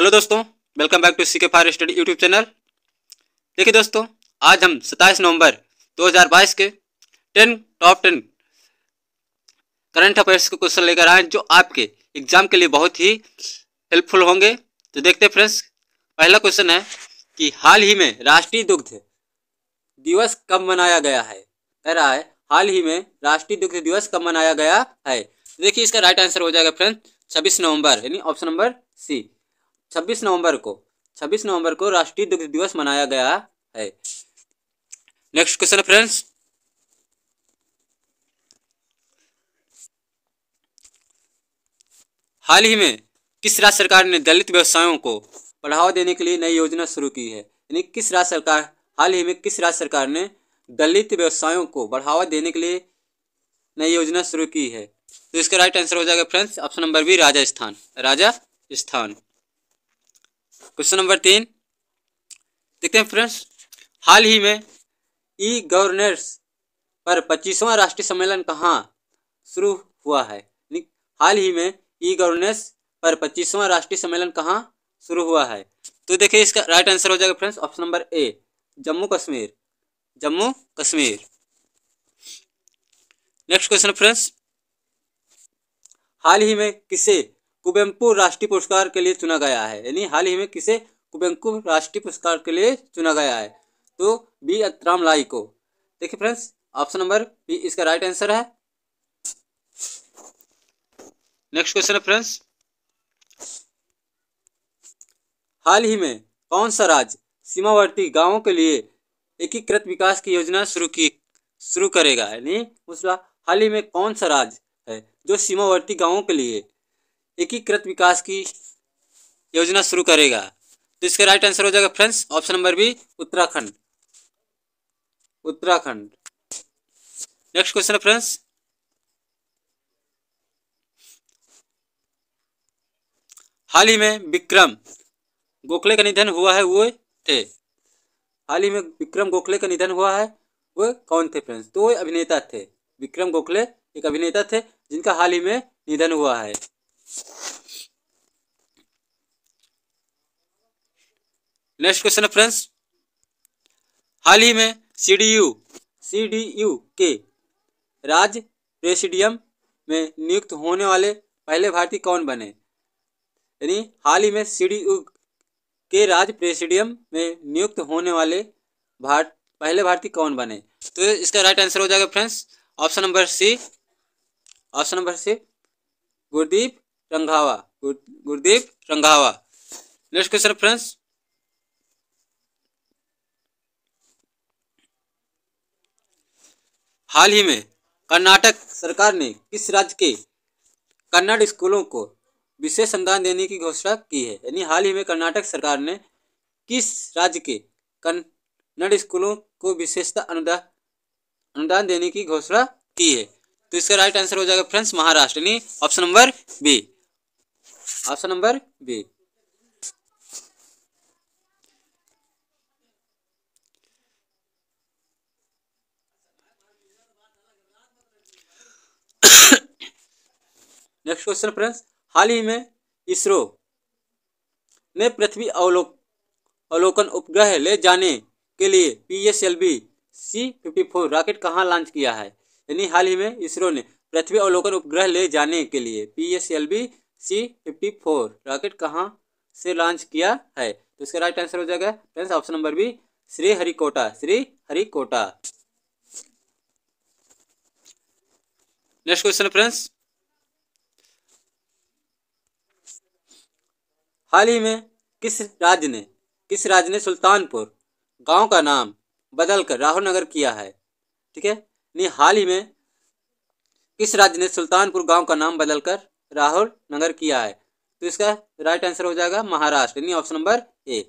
hello दोस्तों welcome back to सी के fire study YouTube channel देखिए दोस्तों आज हम 27 नवंबर 2022 के 10 टॉप 10 करंट अफेयर्स के क्वेश्चन लेकर आए जो आपके एग्जाम के लिए बहुत ही हेल्पफुल होंगे तो देखते हैं फ्रेंड्स पहला क्वेश्चन है कि हाल ही में राष्ट्रीय दुग्ध दिवस कब मनाया गया है कह रहा है हाल ही में राष्ट्रीय दुग्ध दिवस कब मनाया गया है तो देखिए इसका राइट आंसर हो जाएगा फ्रेंड्स छब्बीस नवंबर यानी ऑप्शन नंबर सी छब्बीस नवंबर को छब्बीस नवंबर को राष्ट्रीय दुग्ध दिवस मनाया गया है नेक्स्ट क्वेश्चन फ्रेंड्स हाल ही में किस राज्य सरकार ने दलित व्यवसायों को बढ़ावा देने के लिए नई योजना शुरू की है यानी किस राज्य सरकार हाल ही में किस राज्य सरकार ने दलित व्यवसायों को बढ़ावा देने के लिए नई योजना शुरू की है तो इसका राइट आंसर हो जाएगा friends option number B Rajasthan Rajasthan question number तीन देखते हैं फ्रेंड्स हाल ही में ई e गवर्नेंस पर पच्चीसवां राष्ट्रीय सम्मेलन कहाँ शुरू हुआ है हाल ही में ई e गवर्नेंस पर पच्चीसवां राष्ट्रीय सम्मेलन कहाँ शुरू हुआ है तो देखिए इसका राइट आंसर हो जाएगा friends option number A Jammu Kashmir Jammu Kashmir next question friends हाल ही में किसे कुबेम्पू राष्ट्रीय पुरस्कार के लिए चुना गया है यानी हाल ही में किसे कुबेम्पू राष्ट्रीय पुरस्कार के लिए चुना गया है तो बी लाई को देखिए फ्रेंड्स ऑप्शन नंबर बी इसका राइट आंसर है नेक्स्ट क्वेश्चन है फ्रेंड्स हाल ही में कौन सा राज्य सीमावर्ती गांवों के लिए एकीकृत विकास की योजना शुरू की शुरू करेगा यानी उसका हाल ही में कौन सा राज्य है जो सीमावर्ती गांवों के लिए एकीकृत विकास की योजना शुरू करेगा तो इसका राइट आंसर हो जाएगा friends option number B Uttarakhand Uttarakhand next question है फ्रेंड्स हाल ही में विक्रम गोखले का निधन हुआ है वो थे हाल ही में विक्रम गोखले का निधन हुआ है वो कौन थे फ्रेंड्स तो वो अभिनेता थे विक्रम गोखले एक अभिनेता थे जिनका हाल ही में निधन हुआ है नेक्स्ट क्वेश्चन है फ्रेंड्स हाल ही में सीडीयू सीडीयू के राज प्रेसिडियम में नियुक्त होने वाले पहले भारतीय कौन बने यानी हाल ही में सीडीयू के राज प्रेसिडियम में नियुक्त होने वाले भारत पहले भारतीय कौन बने तो इसका राइट आंसर हो जाएगा friends option number C option number C Gurdeep Randhawa Gurdeep Randhawa next question friends हाल ही में कर्नाटक सरकार ने किस राज्य के कन्नड़ स्कूलों को विशेष अनुदान देने की घोषणा की है यानी हाल ही में कर्नाटक सरकार ने किस राज्य के कन्नड़ स्कूलों को विशेषता अनुदान अनुदान देने की घोषणा की है तो इसका राइट आंसर हो जाएगा फ्रेंड्स महाराष्ट्र यानी option number B option number B next question friends हाल ही में इसरो ने पृथ्वी अवलोक अवलोकन उपग्रह ले जाने के लिए P S L V C fifty four rocket कहाँ लॉन्च किया है यानी हाल ही में इसरो ने पृथ्वी अवलोकन उपग्रह ले जाने के लिए P S L V C fifty four rocket कहाँ से लॉन्च किया है तो इसका राइट आंसर हो जाएगा friends option number B Sriharikota Sriharikota next question friends हाल ही में किस राज्य ने किस राज्य ने सुल्तानपुर गांव का नाम बदलकर राहुल नगर किया है ठीक है नहीं हाल ही में किस राज्य ने सुल्तानपुर गांव का नाम बदलकर राहुल नगर किया है तो इसका राइट आंसर हो जाएगा महाराष्ट्र यानी ऑप्शन नंबर ए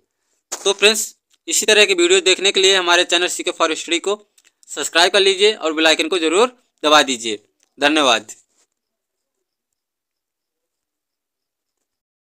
तो फ्रेंड्स इसी तरह के वीडियो देखने के लिए हमारे चैनल सीके फॉर हिस्ट्री को सब्सक्राइब कर लीजिए और बेलाइकन को जरूर दबा दीजिए धन्यवाद